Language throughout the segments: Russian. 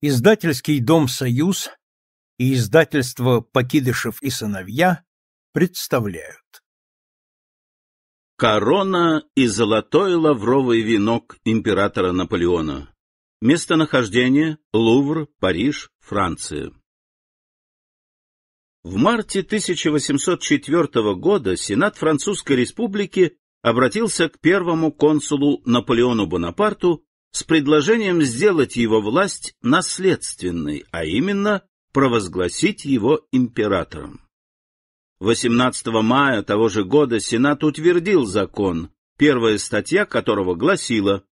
Издательский дом «Союз» и издательство «Покидышев и сыновья» представляют. Корона и золотой лавровый венок императора Наполеона. Местонахождение – Лувр, Париж, Франция. В марте 1804 года Сенат Французской Республики обратился к первому консулу Наполеону Бонапарту с предложением сделать его власть наследственной, а именно провозгласить его императором. 18 мая того же года Сенат утвердил закон, первая статья которого гласила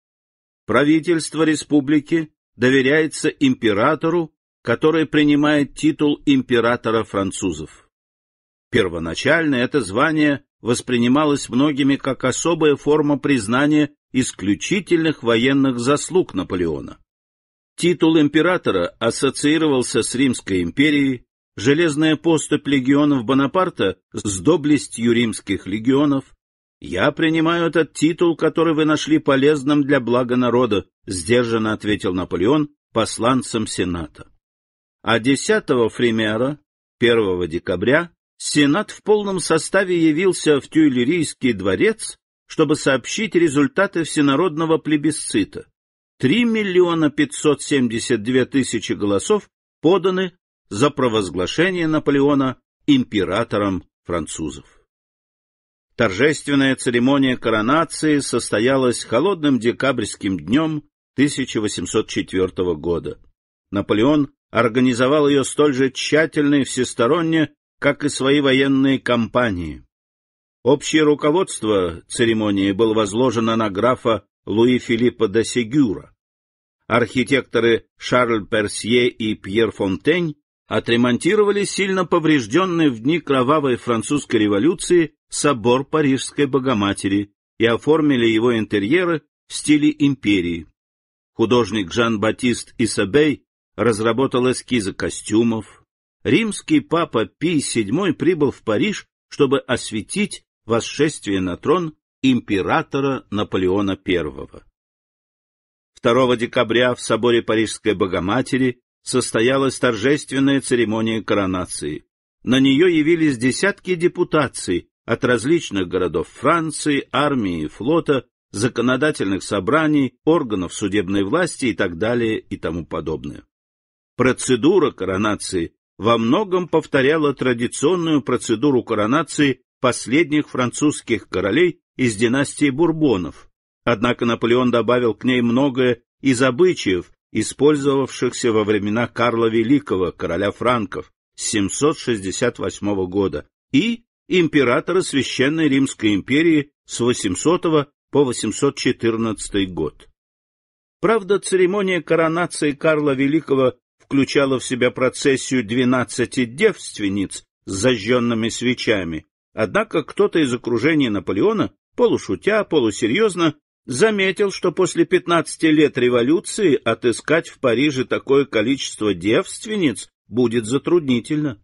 «Правительство республики доверяется императору, который принимает титул императора французов». Первоначально это звание воспринималось многими как особая форма признания исключительных военных заслуг Наполеона. Титул императора ассоциировался с Римской империей, железная поступь легионов Бонапарта с доблестью римских легионов. «Я принимаю этот титул, который вы нашли полезным для блага народа», — сдержанно ответил Наполеон посланцам Сената. А 10 фримера, 1 декабря, Сенат в полном составе явился в Тюильрийский дворец, чтобы сообщить результаты всенародного плебисцита. 3 миллиона 572 тысячи голосов поданы за провозглашение Наполеона императором французов. Торжественная церемония коронации состоялась холодным декабрьским днем 1804 года. Наполеон организовал ее столь же тщательно и всесторонне, как и свои военные кампании, Общее руководство церемонии было возложено на графа Луи Филиппа де Сегюра. Архитекторы Шарль Персье и Пьер Фонтень отремонтировали сильно поврежденный в дни кровавой французской революции собор Парижской Богоматери и оформили его интерьеры в стиле империи. Художник Жан-Батист Исабей разработал эскизы костюмов, римский папа Пий VII прибыл в Париж, чтобы осветить восшествие на трон императора Наполеона I. 2 декабря в соборе Парижской Богоматери состоялась торжественная церемония коронации. На нее явились десятки депутаций от различных городов Франции, армии флота, законодательных собраний, органов судебной власти и так далее и тому подобное. Процедура коронации во многом повторяла традиционную процедуру коронации последних французских королей из династии Бурбонов. Однако Наполеон добавил к ней многое из обычаев, использовавшихся во времена Карла Великого, короля франков, 768 года, и императора Священной Римской империи с 800 по 814 год. Правда, церемония коронации Карла Великого включала в себя процессию двенадцати девственниц с зажженными свечами. Однако кто-то из окружения Наполеона, полушутя, полусерьезно, заметил, что после пятнадцати лет революции отыскать в Париже такое количество девственниц будет затруднительно.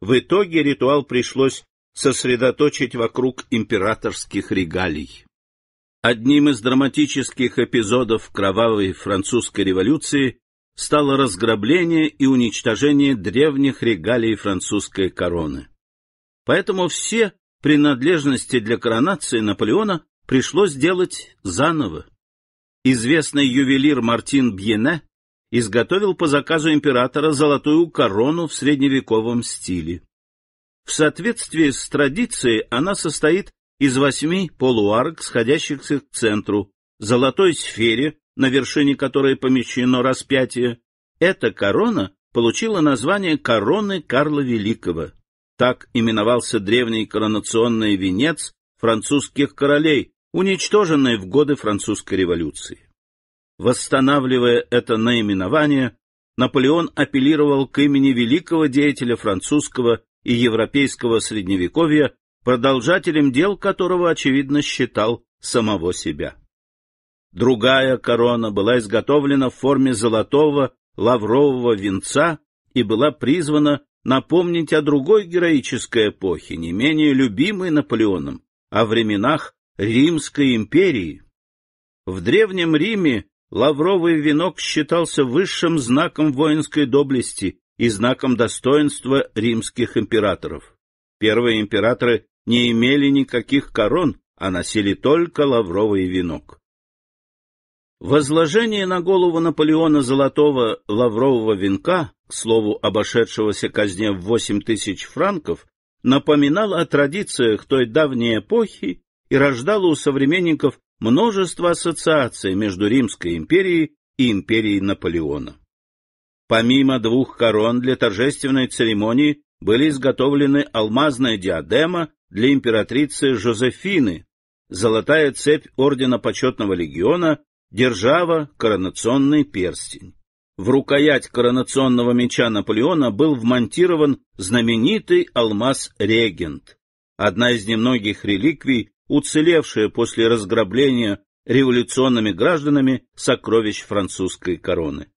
В итоге ритуал пришлось сосредоточить вокруг императорских регалий. Одним из драматических эпизодов кровавой французской революции стало разграбление и уничтожение древних регалий французской короны. Поэтому все принадлежности для коронации Наполеона пришлось делать заново. Известный ювелир Мартин Бьене изготовил по заказу императора золотую корону в средневековом стиле. В соответствии с традицией она состоит из восьми полуарок, сходящихся к центру, золотой сфере, на вершине которой помещено распятие, эта корона получила название короны Карла Великого. Так именовался древний коронационный венец французских королей, уничтоженный в годы французской революции. Восстанавливая это наименование, Наполеон апеллировал к имени великого деятеля французского и европейского средневековья, продолжателем дел которого, очевидно, считал самого себя. Другая корона была изготовлена в форме золотого лаврового венца и была призвана напомнить о другой героической эпохе, не менее любимой Наполеоном, о временах Римской империи. В Древнем Риме лавровый венок считался высшим знаком воинской доблести и знаком достоинства римских императоров. Первые императоры не имели никаких корон, а носили только лавровый венок. Возложение на голову Наполеона золотого лаврового венка, к слову, обошедшегося казне в восемь тысяч франков, напоминало о традициях той давней эпохи и рождало у современников множество ассоциаций между Римской империей и империей Наполеона. Помимо двух корон для торжественной церемонии были изготовлены алмазная диадема для императрицы Жозефины, золотая цепь ордена почетного легиона держава коронационный перстень. В рукоять коронационного меча Наполеона был вмонтирован знаменитый алмаз-регент, одна из немногих реликвий, уцелевшая после разграбления революционными гражданами сокровищ французской короны.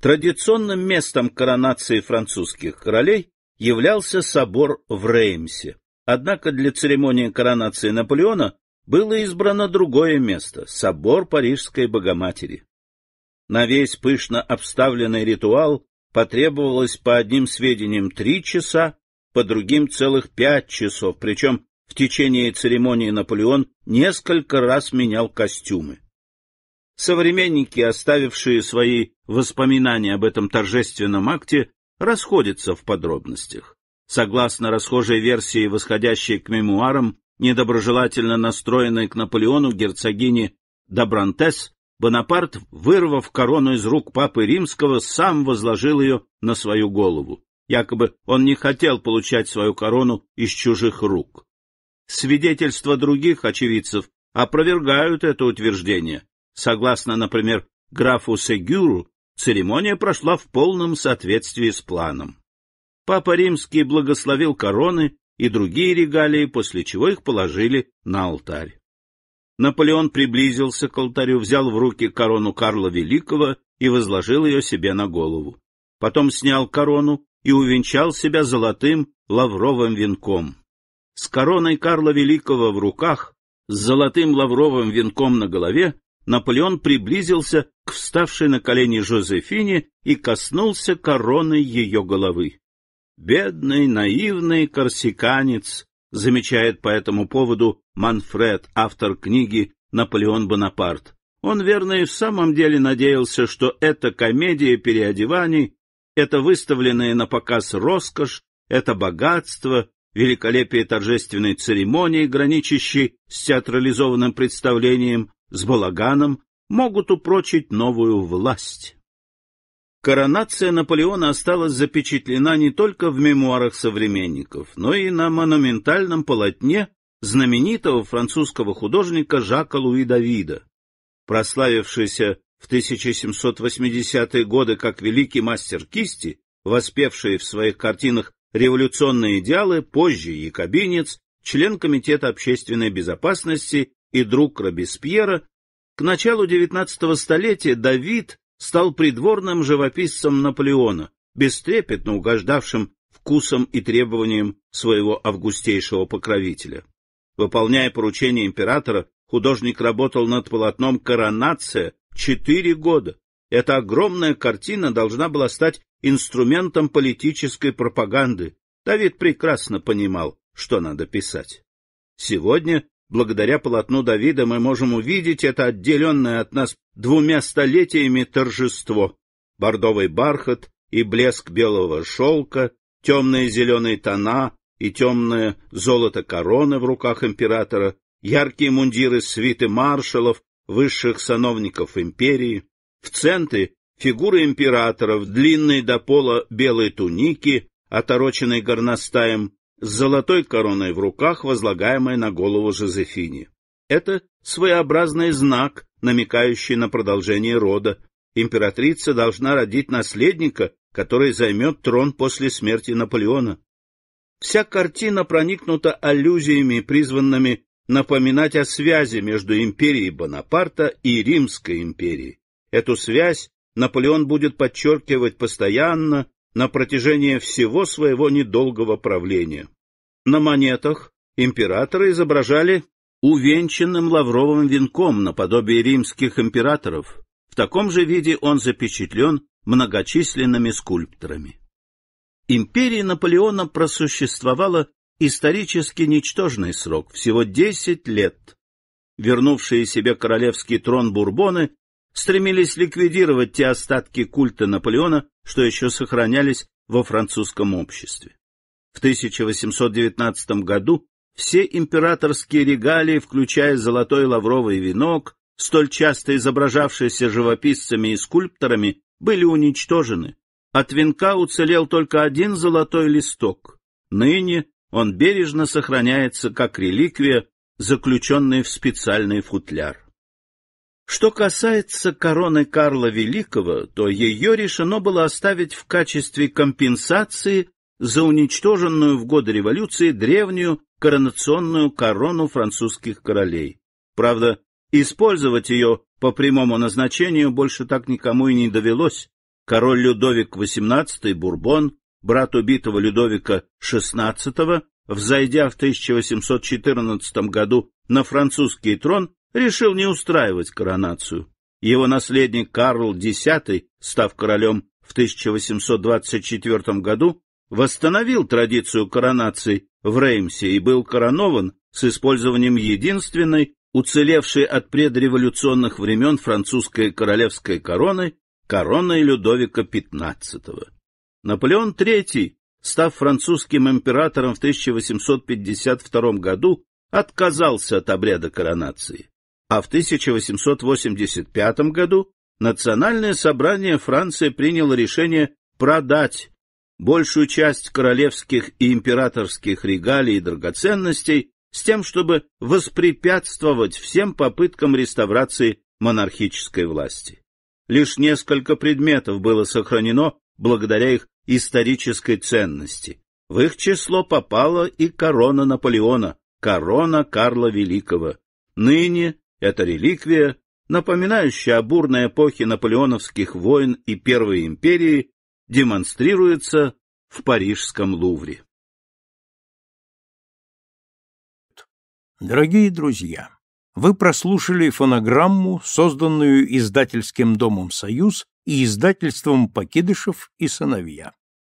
Традиционным местом коронации французских королей являлся собор в Реймсе. Однако для церемонии коронации Наполеона было избрано другое место — собор Парижской Богоматери. На весь пышно обставленный ритуал потребовалось, по одним сведениям, три часа, по другим — целых пять часов, причем в течение церемонии Наполеон несколько раз менял костюмы. Современники, оставившие свои воспоминания об этом торжественном акте, расходятся в подробностях. Согласно расхожей версии, восходящей к мемуарам, недоброжелательно настроенной к Наполеону герцогине Добрантес, Бонапарт, вырвав корону из рук папы римского, сам возложил ее на свою голову. Якобы он не хотел получать свою корону из чужих рук. Свидетельства других очевидцев опровергают это утверждение. Согласно, например, графу Сегюру, церемония прошла в полном соответствии с планом. Папа Римский благословил короны и другие регалии, после чего их положили на алтарь. Наполеон приблизился к алтарю, взял в руки корону Карла Великого и возложил ее себе на голову. Потом снял корону и увенчал себя золотым лавровым венком. С короной Карла Великого в руках, с золотым лавровым венком на голове, Наполеон приблизился к вставшей на колени Жозефине и коснулся короны ее головы. Бедный, наивный корсиканец, замечает по этому поводу Манфред, автор книги «Наполеон Бонапарт». Он, верно, и в самом деле надеялся, что эта комедия переодеваний, это выставленная на показ роскошь, это богатство, великолепие торжественной церемонии, граничащей с театрализованным представлением, с балаганом, могут упрочить новую власть. Коронация Наполеона осталась запечатлена не только в мемуарах современников, но и на монументальном полотне знаменитого французского художника Жака Луи Давида, прославившийся в 1780-е годы как великий мастер кисти, воспевший в своих картинах революционные идеалы, позже якобинец, член Комитета общественной безопасности и друг Робеспьера, к началу XIX столетия Давид стал придворным живописцем Наполеона, бестрепетно угождавшим вкусом и требованиям своего августейшего покровителя. Выполняя поручение императора, художник работал над полотном «Коронация» четыре года. Эта огромная картина должна была стать инструментом политической пропаганды. Давид прекрасно понимал, что надо писать. Сегодня Благодаря полотну Давида мы можем увидеть это отделенное от нас двумя столетиями торжество. Бордовый бархат и блеск белого шелка, темные зеленые тона и темное золото короны в руках императора, яркие мундиры свиты маршалов, высших сановников империи, в центре фигуры императора в длинной до пола белой туники, отороченной горностаем, с золотой короной в руках, возлагаемой на голову Жозефини. Это своеобразный знак, намекающий на продолжение рода. Императрица должна родить наследника, который займет трон после смерти Наполеона. Вся картина проникнута аллюзиями, призванными напоминать о связи между империей Бонапарта и Римской империей. Эту связь Наполеон будет подчеркивать постоянно на протяжении всего своего недолгого правления. На монетах императоры изображали увенчанным лавровым венком наподобие римских императоров. В таком же виде он запечатлен многочисленными скульпторами. Империя Наполеона просуществовала исторически ничтожный срок, всего 10 лет. Вернувшие себе королевский трон Бурбоны стремились ликвидировать те остатки культа Наполеона, что еще сохранялись во французском обществе. В 1819 году все императорские регалии, включая золотой лавровый венок, столь часто изображавшиеся живописцами и скульпторами, были уничтожены. От венка уцелел только один золотой листок. Ныне он бережно сохраняется как реликвия, заключенная в специальный футляр. Что касается короны Карла Великого, то ее решено было оставить в качестве компенсации за уничтоженную в годы революции древнюю коронационную корону французских королей. Правда, использовать ее по прямому назначению больше так никому и не довелось. Король Людовик XVIII Бурбон, брат убитого Людовика XVI, взойдя в 1814 году на французский трон, решил не устраивать коронацию. Его наследник Карл X, став королем в 1824 году, восстановил традицию коронаций в Реймсе и был коронован с использованием единственной, уцелевшей от предреволюционных времен французской королевской короны, короной Людовика XV. Наполеон III, став французским императором в 1852 году, отказался от обряда коронации а в 1885 году Национальное собрание Франции приняло решение продать большую часть королевских и императорских регалий и драгоценностей с тем, чтобы воспрепятствовать всем попыткам реставрации монархической власти. Лишь несколько предметов было сохранено благодаря их исторической ценности. В их число попала и корона Наполеона, корона Карла Великого. Ныне это реликвия, напоминающая о бурной эпохе наполеоновских войн и Первой империи, демонстрируется в Парижском Лувре. Дорогие друзья, вы прослушали фонограмму, созданную издательским домом «Союз» и издательством «Покидышев и сыновья».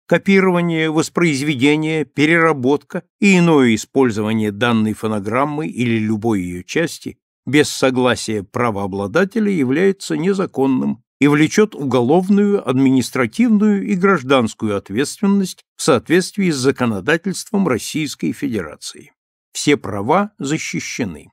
Копирование, воспроизведение, переработка и иное использование данной фонограммы или любой ее части без согласия правообладателя является незаконным и влечет уголовную, административную и гражданскую ответственность в соответствии с законодательством Российской Федерации. Все права защищены.